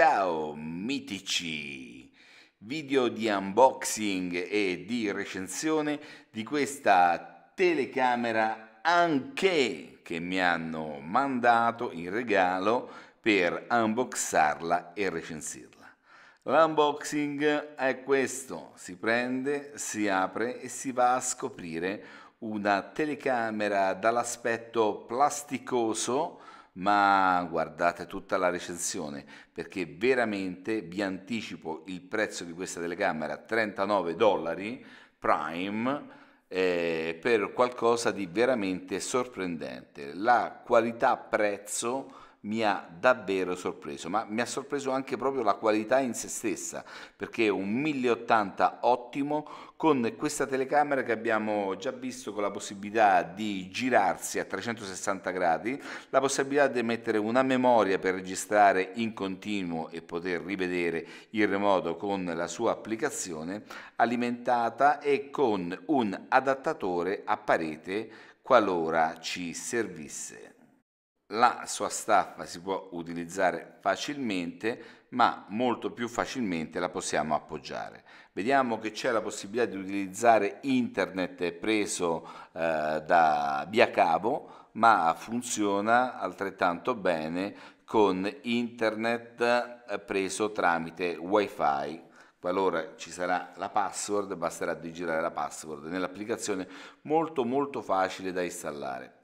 Ciao mitici! Video di unboxing e di recensione di questa telecamera anche che mi hanno mandato in regalo per unboxarla e recensirla. L'unboxing è questo, si prende, si apre e si va a scoprire una telecamera dall'aspetto plasticoso ma guardate tutta la recensione perché veramente vi anticipo il prezzo di questa telecamera 39 dollari prime eh, per qualcosa di veramente sorprendente la qualità prezzo mi ha davvero sorpreso, ma mi ha sorpreso anche proprio la qualità in se stessa, perché è un 1080 ottimo con questa telecamera che abbiamo già visto con la possibilità di girarsi a 360 gradi, la possibilità di mettere una memoria per registrare in continuo e poter rivedere il remoto con la sua applicazione alimentata e con un adattatore a parete qualora ci servisse la sua staffa si può utilizzare facilmente ma molto più facilmente la possiamo appoggiare vediamo che c'è la possibilità di utilizzare internet preso eh, da via cavo ma funziona altrettanto bene con internet eh, preso tramite wifi qualora ci sarà la password basterà digitare la password nell'applicazione molto molto facile da installare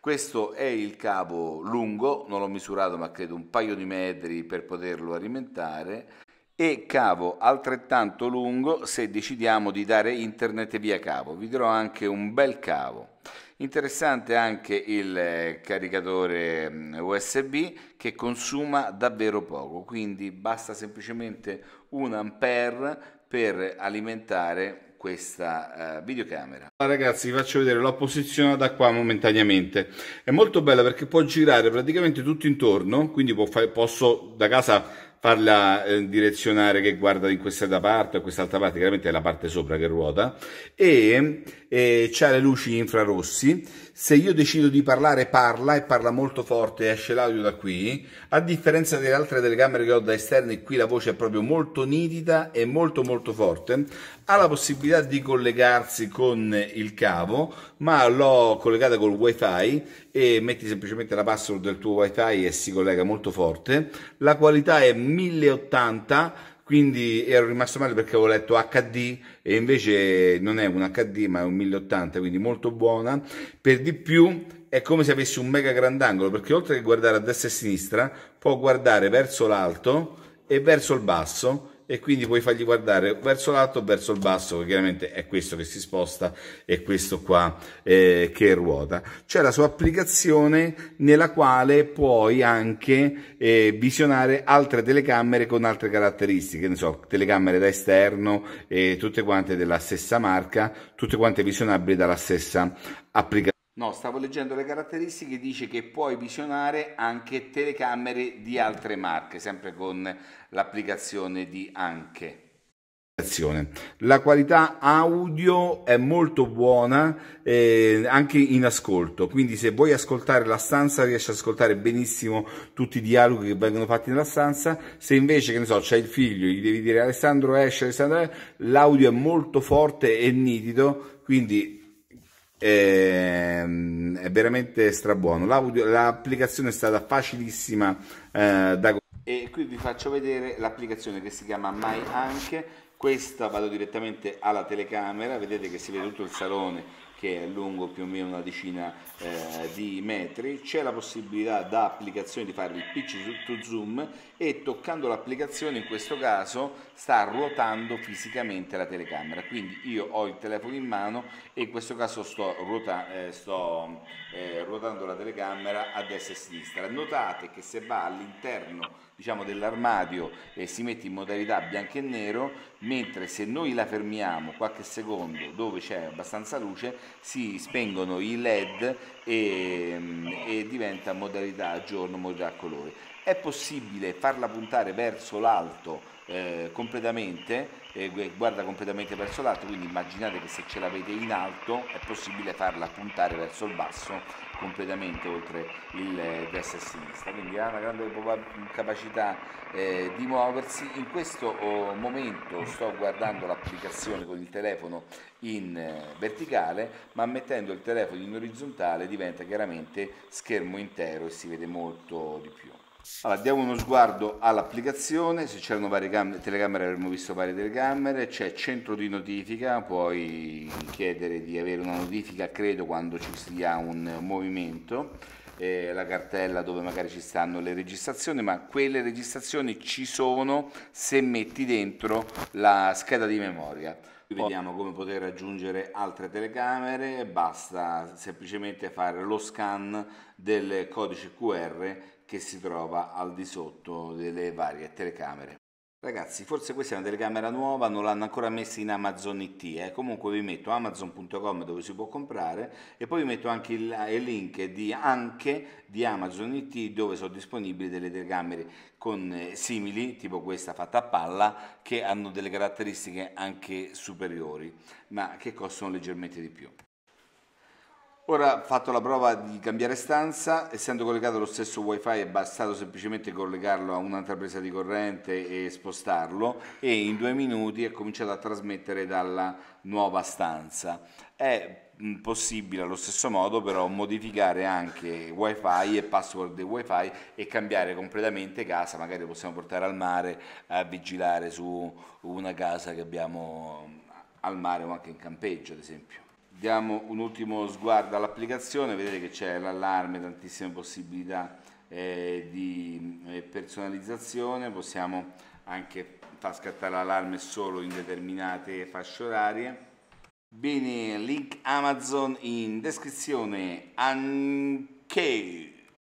questo è il cavo lungo, non l'ho misurato ma credo un paio di metri per poterlo alimentare e cavo altrettanto lungo se decidiamo di dare internet via cavo. Vi dirò anche un bel cavo. Interessante anche il eh, caricatore mm, USB che consuma davvero poco, quindi basta semplicemente un ampere per alimentare questa uh, videocamera. Ragazzi vi faccio vedere, l'ho posizionata qua momentaneamente, è molto bella perché può girare praticamente tutto intorno, quindi fare, posso da casa farla eh, direzionare che guarda in questa parte o quest'altra parte, chiaramente è la parte sopra che ruota, e, e ha le luci infrarossi. Se io decido di parlare, parla e parla molto forte, esce l'audio da qui. A differenza delle altre telecamere che ho da esterni, qui la voce è proprio molto nitida e molto molto forte. Ha la possibilità di collegarsi con il cavo, ma l'ho collegata col wifi e metti semplicemente la password del tuo wifi e si collega molto forte. La qualità è 1080 quindi ero rimasto male perché avevo letto HD e invece non è un HD ma è un 1080 quindi molto buona per di più è come se avessi un mega grandangolo perché oltre che guardare a destra e a sinistra può guardare verso l'alto e verso il basso e quindi puoi fargli guardare verso l'alto o verso il basso che chiaramente è questo che si sposta e questo qua eh, che ruota c'è la sua applicazione nella quale puoi anche eh, visionare altre telecamere con altre caratteristiche ne so telecamere da esterno eh, tutte quante della stessa marca tutte quante visionabili dalla stessa applicazione No, stavo leggendo le caratteristiche, dice che puoi visionare anche telecamere di altre marche, sempre con l'applicazione di Anche. La qualità audio è molto buona eh, anche in ascolto, quindi se vuoi ascoltare la stanza riesci ad ascoltare benissimo tutti i dialoghi che vengono fatti nella stanza, se invece che ne so c'è il figlio, gli devi dire Alessandro esce, Alessandro eh, l'audio è molto forte e nitido, quindi Ehm, è veramente strabuono L'audio, l'applicazione è stata facilissima eh, da e qui vi faccio vedere l'applicazione che si chiama My Anche questa vado direttamente alla telecamera vedete che si vede tutto il salone che è lungo più o meno una decina eh, di metri, c'è la possibilità da applicazione di fare il pitch to zoom e toccando l'applicazione in questo caso sta ruotando fisicamente la telecamera, quindi io ho il telefono in mano e in questo caso sto, ruota, eh, sto eh, ruotando la telecamera a destra e a sinistra. Notate che se va all'interno diciamo, dell'armadio eh, si mette in modalità bianco e nero, mentre se noi la fermiamo qualche secondo dove c'è abbastanza luce si spengono i LED e, e diventa modalità giorno, modalità colore. È possibile farla puntare verso l'alto eh, completamente, eh, guarda completamente verso l'alto, quindi immaginate che se ce l'avete in alto è possibile farla puntare verso il basso completamente oltre il destra e sinistra, quindi ha una grande capacità eh, di muoversi. In questo oh, momento sto guardando l'applicazione con il telefono in eh, verticale, ma mettendo il telefono in orizzontale diventa chiaramente schermo intero e si vede molto di più. Allora, diamo uno sguardo all'applicazione, se c'erano varie telecamere avremmo visto varie telecamere, c'è centro di notifica, puoi chiedere di avere una notifica, credo, quando ci sia un movimento, eh, la cartella dove magari ci stanno le registrazioni, ma quelle registrazioni ci sono se metti dentro la scheda di memoria. Vediamo come poter aggiungere altre telecamere, basta semplicemente fare lo scan del codice QR che si trova al di sotto delle varie telecamere. Ragazzi, forse questa è una telecamera nuova, non l'hanno ancora messa in Amazon IT, eh. comunque vi metto amazon.com dove si può comprare e poi vi metto anche il, eh, il link di, anche di Amazon IT dove sono disponibili delle telecamere con eh, simili, tipo questa fatta a palla, che hanno delle caratteristiche anche superiori, ma che costano leggermente di più. Ora fatto la prova di cambiare stanza, essendo collegato allo stesso wifi è bastato semplicemente collegarlo a un'altra presa di corrente e spostarlo e in due minuti è cominciato a trasmettere dalla nuova stanza. È possibile allo stesso modo però modificare anche wifi e password del wifi e cambiare completamente casa, magari possiamo portare al mare a vigilare su una casa che abbiamo al mare o anche in campeggio ad esempio. Diamo un ultimo sguardo all'applicazione, vedete che c'è l'allarme, tantissime possibilità eh, di eh, personalizzazione, possiamo anche far scattare l'allarme solo in determinate fasce orarie. Bene, link Amazon in descrizione. Anche